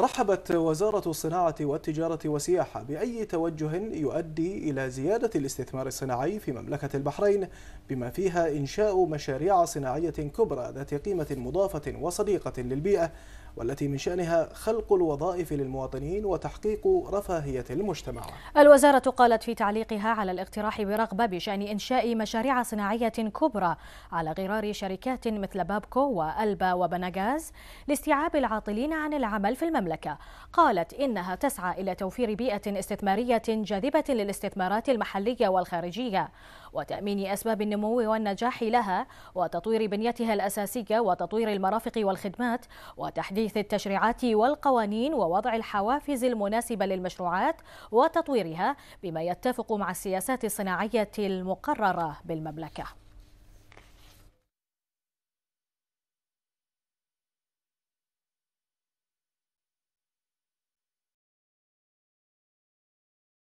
رحبت وزارة الصناعة والتجارة والسياحة بأي توجه يؤدي إلى زيادة الاستثمار الصناعي في مملكة البحرين بما فيها إنشاء مشاريع صناعية كبرى ذات قيمة مضافة وصديقة للبيئة والتي من شأنها خلق الوظائف للمواطنين وتحقيق رفاهية المجتمع الوزارة قالت في تعليقها على الاقتراح برغبة بشأن إنشاء مشاريع صناعية كبرى على غرار شركات مثل بابكو وألبا وبنغاز لاستيعاب العاطلين عن العمل في المملكة المملكة قالت إنها تسعى إلى توفير بيئة استثمارية جاذبة للاستثمارات المحلية والخارجية وتأمين أسباب النمو والنجاح لها وتطوير بنيتها الأساسية وتطوير المرافق والخدمات وتحديث التشريعات والقوانين ووضع الحوافز المناسبة للمشروعات وتطويرها بما يتفق مع السياسات الصناعية المقررة بالمملكة